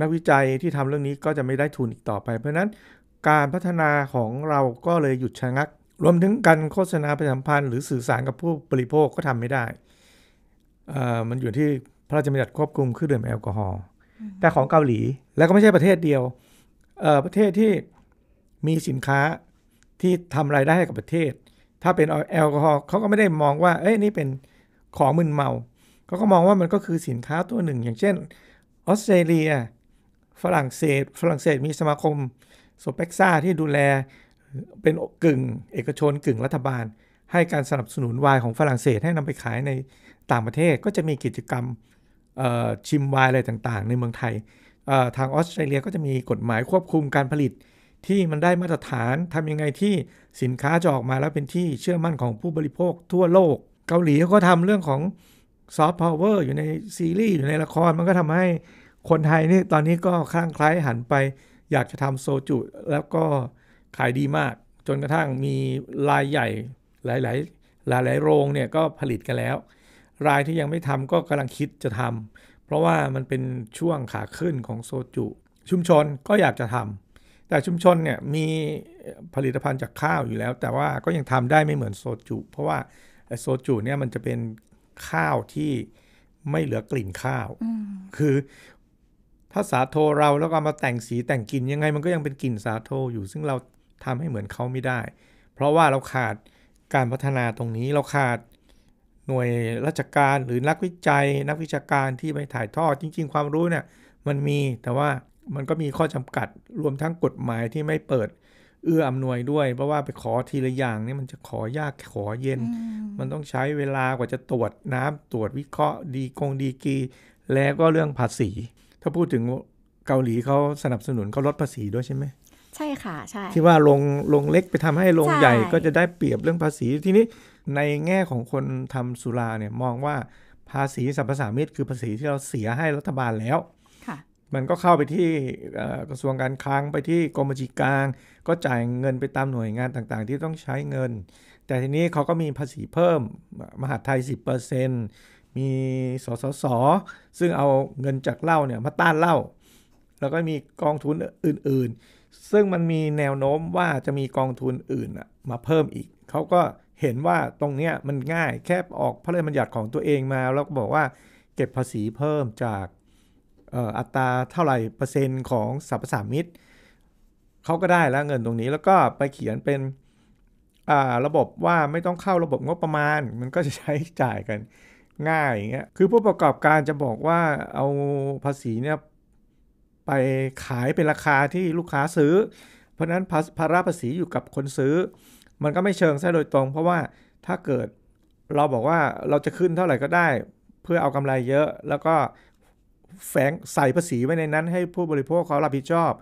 นักวิจัยที่ทำเรื่องนี้ก็จะไม่ได้ทุนอีกต่อไป เพราะนั้นการพัฒนาของเราก็เลยหยุดชะงักรวมถึงการโฆษณาประชาสัมพันธ์หรือสื่อสารกับผู้บริโภคก็ทำไม่ได้ มันอยู่ที่พระราชบัญญัติควบคุมเครื่องดื่มแอลกอฮอล์ แต่ของเกาหลี แล้วก็ไม่ใช่ประเทศเดียว ประเทศที่มีสินค้าที่ทำรายได้ให้กับประเทศ ถ้าเป็นแอลกอฮอล์เขาก็ไม่ได้มองว่า เอ้ยนี่เป็นของมึนเมาเขาก็มองว่ามันก็คือสินค้าตัวหนึ่ง อย่างเช่นออสเตรเลีย ฝรั่งเศส ฝรั่งเศสมีสมาคมโซเปกซ่าที่ดูแลเป็นกึ่ง เอกชนกึ่งรัฐบาล ให้การสนับสนุนไวน์ของฝรั่งเศสให้นำไปขายในต่างประเทศก็จะมีกิจกรรมชิมไวน์อะไรต่างๆ ในเมืองไทย ทางออสเตรเลียก็จะมีกฎหมายควบคุมการผลิต ที่มันได้มาตรฐานทำยังไงที่สินค้าจะออกมาแล้วเป็นที่เชื่อมั่นของผู้บริโภคทั่วโลก เกาหลีก็ทำเรื่องของซอฟต์พาวเวอร์อยู่ในซีรีส์อยู่ในละครมันก็ทำให้คนไทยนี่ตอนนี้ก็คลั่งไคล้หันไป อยากจะทำโซจูแล้วก็ขายดีมากจนกระทั่งมีรายใหญ่หลาย ๆ หลายหลายโรงเนี่ยก็ผลิตกันแล้ว รายที่ยังไม่ทำก็กำลังคิดจะทำเพราะว่ามันเป็นช่วงขาขึ้นของโซจูชุมชนก็อยากจะทำแต่ชุมชนเนี่ยมีผลิตภัณฑ์จากข้าวอยู่แล้วแต่ว่าก็ยังทำได้ไม่เหมือนโซจูเพราะว่าโซจูเนี่ยมันจะเป็นข้าวที่ไม่เหลือกลิ่นข้าวคือถ้าสาโทเราแล้วก็มาแต่งสีแต่งกลิ่นยังไงมันก็ยังเป็นกลิ่นสาโทอยู่ซึ่งเราทำให้เหมือนเขาไม่ได้ เพราะว่าเราขาดการพัฒนาตรงนี้เราขาดหน่วยราชการหรือนักวิจัย นักวิชาการที่ไปถ่ายทอด จริงๆ ความรู้เนี่ยมันมีแต่ว่ามันก็มีข้อจำกัด รวมทั้งกฎหมายที่ไม่เปิด เอื้ออำนวยด้วยเพราะว่าไปขอทีละอย่างนี่มันจะขอยากขอเย็น มันต้องใช้เวลากว่าจะตรวจน้ำตรวจวิเคราะห์ดีกงดีกีแล้วก็เรื่องภาษีถ้าพูดถึงเกาหลีเขาสนับสนุนเขาลดภาษีด้วยใช่ไหมใช่ค่ะ ใช่ที่ว่าลงลงเล็กไปทำให้ลงใหญ่ ก็จะได้เปรียบเรื่องภาษี ทีนี้ในแง่ของคนทำสุราเนี่ยมองว่าภาษีสรรพสามิตคือภาษีที่เราเสียให้รัฐบาลแล้วมันก็เข้าไปที่กระทรวงการคลังไปที่กรมบัญชีกลางก็จ่ายเงินไปตามหน่วยงานต่างๆ ที่ต้องใช้เงิน แต่ทีนี้เขาก็มีภาษีเพิ่มมหาไทย10%มีสสส ซึ่งเอาเงินจากเหล้าเนี่ยมาต้านเหล้า แล้วก็มีกองทุนอื่น ๆซึ่งมันมีแนวโน้มว่าจะมีกองทุนอื่นมาเพิ่มอีก เขาก็เห็นว่าตรงเนี้ยมันง่ายแค่ออกพระราชบัญญัติของตัวเองมาแล้วก็บอกว่าเก็บภาษีเพิ่มจากอัตราเท่าไหร่เปอร์เซ็นต์ของสรรพสามิตเขาก็ได้แล้วเงินตรงนี้แล้วก็ไปเขียนเป็นระบบว่าไม่ต้องเข้าระบบงบประมาณมันก็จะใช้จ่ายกัน ง่ายอย่างเงี้ยคือผู้ประกอบการจะบอกว่าเอาภาษีเนี่ยไปขายเป็นราคาที่ลูกค้าซื้อ เพราะนั้นภาระภาษีอยู่กับคนซื้อ มันก็ไม่เชิงซะโดยตรง เพราะว่าถ้าเกิดเราบอกว่าเราจะขึ้นเท่าไหร่ก็ได้เพื่อเอากำไรเยอะแล้วก็แฝงใส่ภาษีไว้ในนั้น ให้ผู้บริโภคเขารับผิดชอบ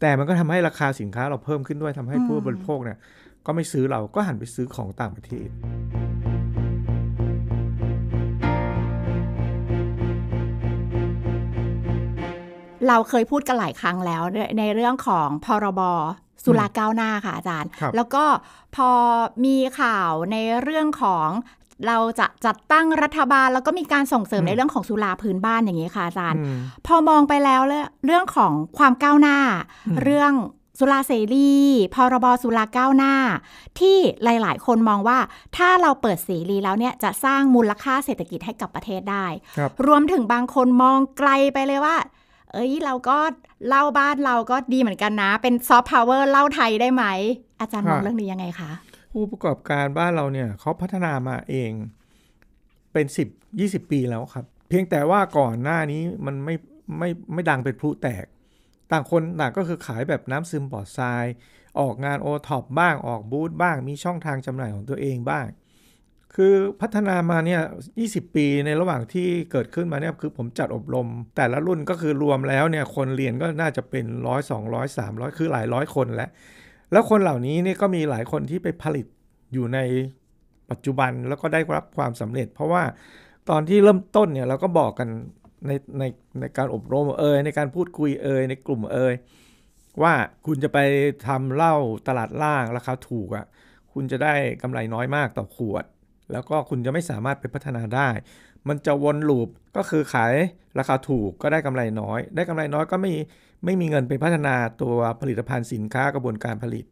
แต่มันก็ทำให้ราคาสินค้าเราเพิ่มขึ้นด้วยทำให้ผู้บริโภคเนี่ยก็ไม่ซื้อเราก็หันไปซื้อของต่างประเทศเราเคยพูดกันหลายครั้งแล้วในเรื่องของพรบสุราก้าวหน้าค่ะอาจารย์ แล้วก็พอมีข่าวในเรื่องของเราจะจัดตั้งรัฐบาล แล้วก็มีการส่งเสริมในเรื่องของสุราพื้นบ้านอย่างนี้ค่ะอาจารย์ พอมองไปแล้วเรื่องของความก้าวหน้า เรื่องสุราเสรีพรบสุราก้าวหน้า ที่หลายๆคนมองว่าถ้าเราเปิดเสรีแล้วเนี่ยจะสร้างมูลค่าเศรษฐกิจให้กับประเทศได้รรวมถึงบางคนมองไกลไปเลยว่าเอ้ยเราก็เล่าบ้านเราก็ดีเหมือนกันนะ เป็นซอฟต์พาวเวอร์เล่าไทยได้ไหม อาจารย์มองเรื่องนี้ยังไงคะ ผู้ประกอบการบ้านเราเนี่ยเขาพัฒนามาเองเป็นสิบยี่สิบปีแล้วครับ เพียงแต่ว่าก่อนหน้านี้มันไม่ไม่ไม่ดังเป็นพลุแตก ต่างคนต่างก็คือขายแบบน้ำซึมปอดทราย ออกงานโอท็อปบ้างออกบูธบ้างมีช่องทางจำหน่ายของตัวเองบ้างคือพัฒนามาเนี่ย20 ปีในระหว่างที่เกิดขึ้นมาเนี่ยคือผมจัดอบรม แต่ละรุ่นก็คือรวมแล้วเนี่ยคนเรียนก็น่าจะเป็นร้อยสองร้อยสามร้อยคือหลายร้อยคนแล้วแล้วคนเหล่านี้เนี่ยก็มีหลายคนที่ไปผลิตอยู่ในปัจจุบันแล้วก็ได้รับความสำเร็จ เพราะว่าตอนที่เริ่มต้นเนี่ยเราก็บอกกันในในในการอบรมเอยในการพูดคุยเอยในกลุ่มเอยว่าคุณจะไปทำเหล้าตลาดล่างราคาถูกอะ่ะคุณจะได้กำไรน้อยมากต่อขวดแล้วก็คุณจะไม่สามารถไปพัฒนาได้ มันจะวนลูปก็คือขายราคาถูก ก็ได้กำไรน้อย ได้กำไรน้อยก็ไม่ไม่มีเงินไปพัฒนาตัวผลิตภัณฑ์สินค้ากระบวนการผลิต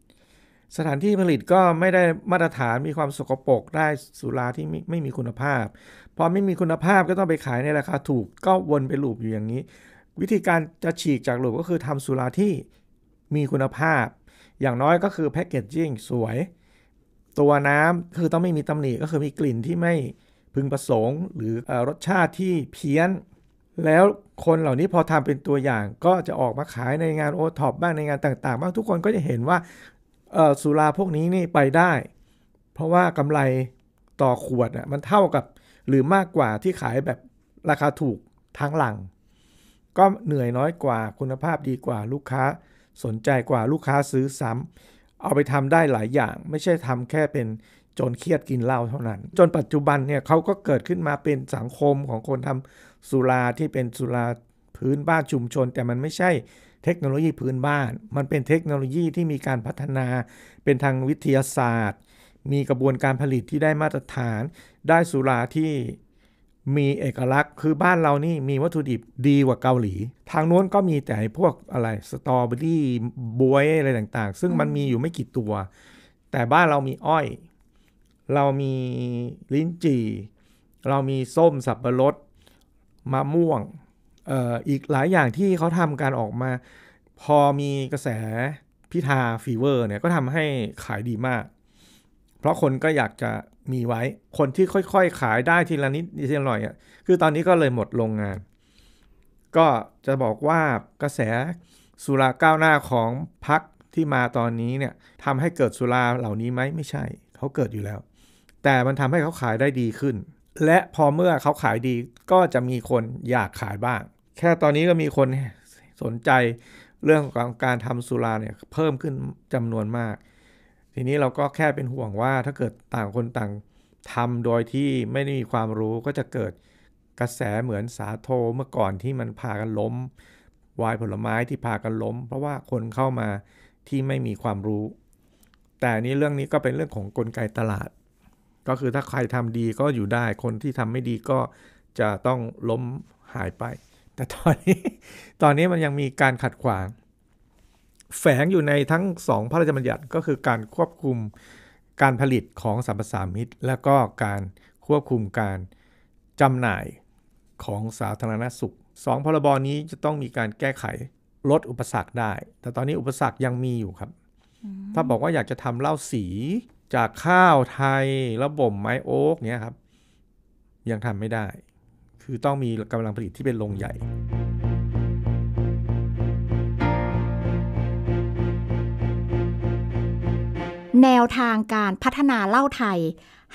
สถานที่ผลิตก็ไม่ได้มาตรฐาน มีความสกปรกได้สุราที่ไม่ไม่มีคุณภาพ พอไม่มีคุณภาพก็ต้องไปขายในราคาถูก ก็วนไปลูปอยู่อย่างนี้ วิธีการจะฉีกจากลูปก็คือทำสุราที่มีคุณภาพ อย่างน้อยก็คือแพคเกจจิ้งสวยตัวน้ำคือต้องไม่มีตำหนิก็คือมีกลิ่นที่ไม่พึงประสงค์ หรือรสชาติที่เพี้ยน แล้วคนเหล่านี้พอทำเป็นตัวอย่าง ก็จะออกมาขายในงานโอท็อปบ้างในงานต่างๆบ้างทุกคนก็จะเห็นว่าสุราพวกนี้นี่ไปได้ เพราะว่ากำไรต่อขวดมันเท่ากับหรือมากกว่าที่ขายแบบราคาถูกทางหลัง ก็เหนื่อยน้อยกว่าคุณภาพดีกว่าลูกค้าสนใจกว่าลูกค้าซื้อซ้ำเอาไปทำได้หลายอย่าง ไม่ใช่ทำแค่เป็นจนเครียดกินเหล้าเท่านั้น จนปัจจุบันเนี่ยเขาก็เกิดขึ้นมาเป็นสังคมของคนทำสุราที่เป็นสุราพื้นบ้านชุมชน แต่มันไม่ใช่เทคโนโลยีพื้นบ้าน มันเป็นเทคโนโลยีที่มีการพัฒนา เป็นทางวิทยาศาสตร์ มีกระบวนการผลิตที่ได้มาตรฐาน ได้สุราที่มีเอกลักษณ์คือบ้านเรานี่มีวัตถุดิบดีกว่าเกาหลี ทางโน้นก็มีแต่พวกอะไรสตรอเบอรี่บวยอะไรต่างๆ ซึ่งมันมีอยู่ไม่กี่ตัว แต่บ้านเรามีอ้อย เรามีลิ้นจี่เรามีส้มสับปะรดมะม่วงอออีกหลายอย่างที่เขาทำการออกมา พอมีกระแสพิธาฟีเวอร์เนี่ย ก็ทำให้ขายดีมากพราะคนก็อยากจะมีไว้ คนที่ค่อยๆขายได้ทีละนิดทีละหน่อยอ่ะ คือตอนนี้ก็เลยหมดโรงงาน ก็จะบอกว่ากระแสสุราก้าวหน้าของพักที่มาตอนนี้เนี่ยทำให้เกิดสุราเหล่านี้ไหมไม่ใช่ เขาเกิดอยู่แล้ว แต่มันทำให้เขาขายได้ดีขึ้น และพอเมื่อเขาขายดีก็จะมีคนอยากขายบ้าง แค่ตอนนี้ก็มีคนสนใจเรื่องของการทำสุราเนี่ยเพิ่มขึ้นจำนวนมากทีนี้เราก็แค่เป็นห่วงว่าถ้าเกิดต่างคนต่างทำโดยที่ไม่ได้มีความรู้ก็จะเกิดกระแสเหมือนสาโทเมื่อก่อนที่มันพากันล้ม วายผลไม้ที่พากันล้มเพราะว่าคนเข้ามาที่ไม่มีความรู้ แต่นี้เรื่องนี้ก็เป็นเรื่องของกลไกตลาด ก็คือถ้าใครทำดีก็อยู่ได้ คนที่ทำไม่ดีก็จะต้องล้มหายไป แต่ตอนนี้ตอนนี้มันยังมีการขัดขวางแฝงอยู่ในทั้ง 2 พระราชบัญญัติก็คือการควบคุมการผลิตของสรรพสามิตและก็การควบคุมการจำหน่ายของสาธารณสุข2พรบนี้จะต้องมีการแก้ไขลดอุปสรรคได้ แต่ตอนนี้อุปสรรคยังมีอยู่ครับ ถ้าบอกว่าอยากจะทำเหล้าสีจากข้าวไทยแล้วบ่มไม้โอ๊กเนี้ยครับ ยังทำไม่ได้ คือต้องมีกำลังผลิตที่เป็นโรงใหญ่แนวทางการพัฒนาเหล้าไทย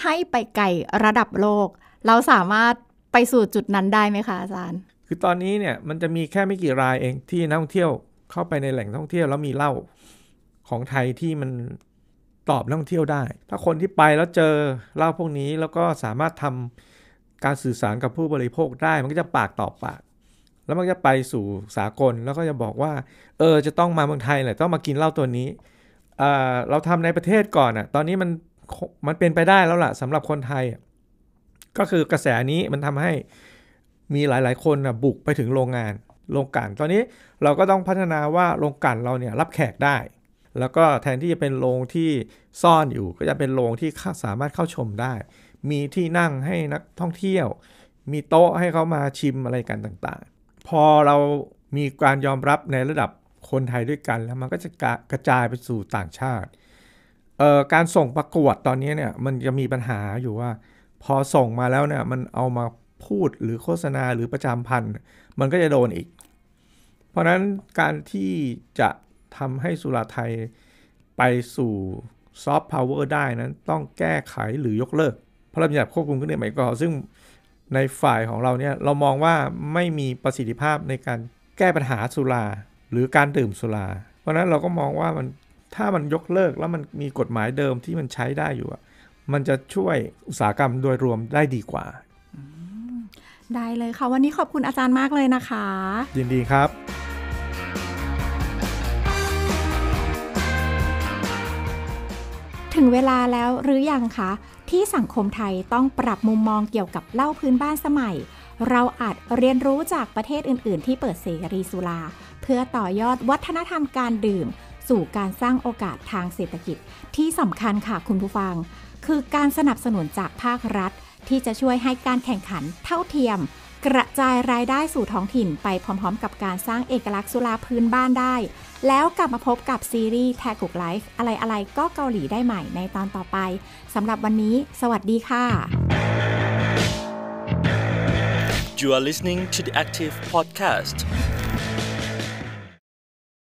ให้ไปไกลระดับโลก เราสามารถไปสู่จุดนั้นได้ไหมคะอาจารย์คือตอนนี้เนี่ยมันจะมีแค่ไม่กี่รายเองที่นักท่องเที่ยวเข้าไปในแหล่งท่องเที่ยวแล้วมีเหล้าของไทยที่มันตอบนักท่องเที่ยวได้ ถ้าคนที่ไปแล้วเจอเหล้าพวกนี้แล้วก็สามารถทำการสื่อสารกับผู้บริโภคได้ มันก็จะปากต่อปาก แล้วมันจะไปสู่สากล แล้วก็จะบอกว่า เออจะต้องมาเมืองไทยแหละ ต้องมากินเหล้าตัวนี้เราทำในประเทศก่อนอะ่ะ ตอนนี้มันมันเป็นไปได้แล้วล่ะสำหรับคนไทย ก็คือกระแสนี้มันทำให้มีหลายๆคนนะบุกไปถึงโรงงาน โรงกันตอนนี้เราก็ต้องพัฒนาว่าโรงกันเราเนี่ยรับแขกได้ แล้วก็แทนที่จะเป็นโรงที่ซ่อนอยู่ก็จะเป็นโรงที่สามารถเข้าชมได้ มีที่นั่งให้นักท่องเที่ยว มีโต๊ะให้เขามาชิมอะไรกันต่างๆ พอเรามีการยอมรับในระดับคนไทยด้วยกันแล้วมันก็จะกระจายไปสู่ต่างชาติ การส่งประกวดตอนนี้เนี่ยมันจะมีปัญหาอยู่ว่า พอส่งมาแล้วเนี่ยมันเอามาพูดหรือโฆษณาหรือประจำพันธ์มันก็จะโดนอีก เพราะนั้นการที่จะทำให้สุราไทยไปสู่ซอฟต์พาวเวอร์ได้นั้นต้องแก้ไขหรือยกเลิกพระราชบัญญัติควบคุมเครื่องดื่มแอลกอฮอล์ซึ่งในฝ่ายของเราเนี่ยเรามองว่าไม่มีประสิทธิภาพในการแก้ปัญหาสุราหรือการดื่มสุรา เพราะนั้นเราก็มองว่ามันถ้ามันยกเลิกแล้วมันมีกฎหมายเดิมที่มันใช้ได้อยู่ มันจะช่วยอุตสาหกรรมโดยรวมได้ดีกว่า ได้เลยค่ะ วันนี้ขอบคุณอาจารย์มากเลยนะคะ ยินดีครับ ถึงเวลาแล้วหรือยังคะ ที่สังคมไทยต้องปรับมุมมองเกี่ยวกับเหล้าพื้นบ้านสมัย เราอาจเรียนรู้จากประเทศอื่น ๆ ที่เปิดเสรีสุราพื่อต่อยอดวัฒนธรรมการดื่ม สู่การสร้างโอกาสทางเศรษฐกิจที่สำคัญค่ะคุณผู้ฟัง คือการสนับสนุนจากภาครัฐ ที่จะช่วยให้การแข่งขันเท่าเทียม กระจายรายได้สู่ท้องถิ่นไปพร้อมๆ กับการสร้างเอกลักษณ์สุราพื้นบ้านได้ แล้วกลับมาพบกับซีรีส์แท็กกุกไลฟ์อะไรๆก็เกาหลีได้ใหม่ในตอนต่อไปสำหรับวันนี้ สวัสดีค่ะ You are listening to the Active Podcast.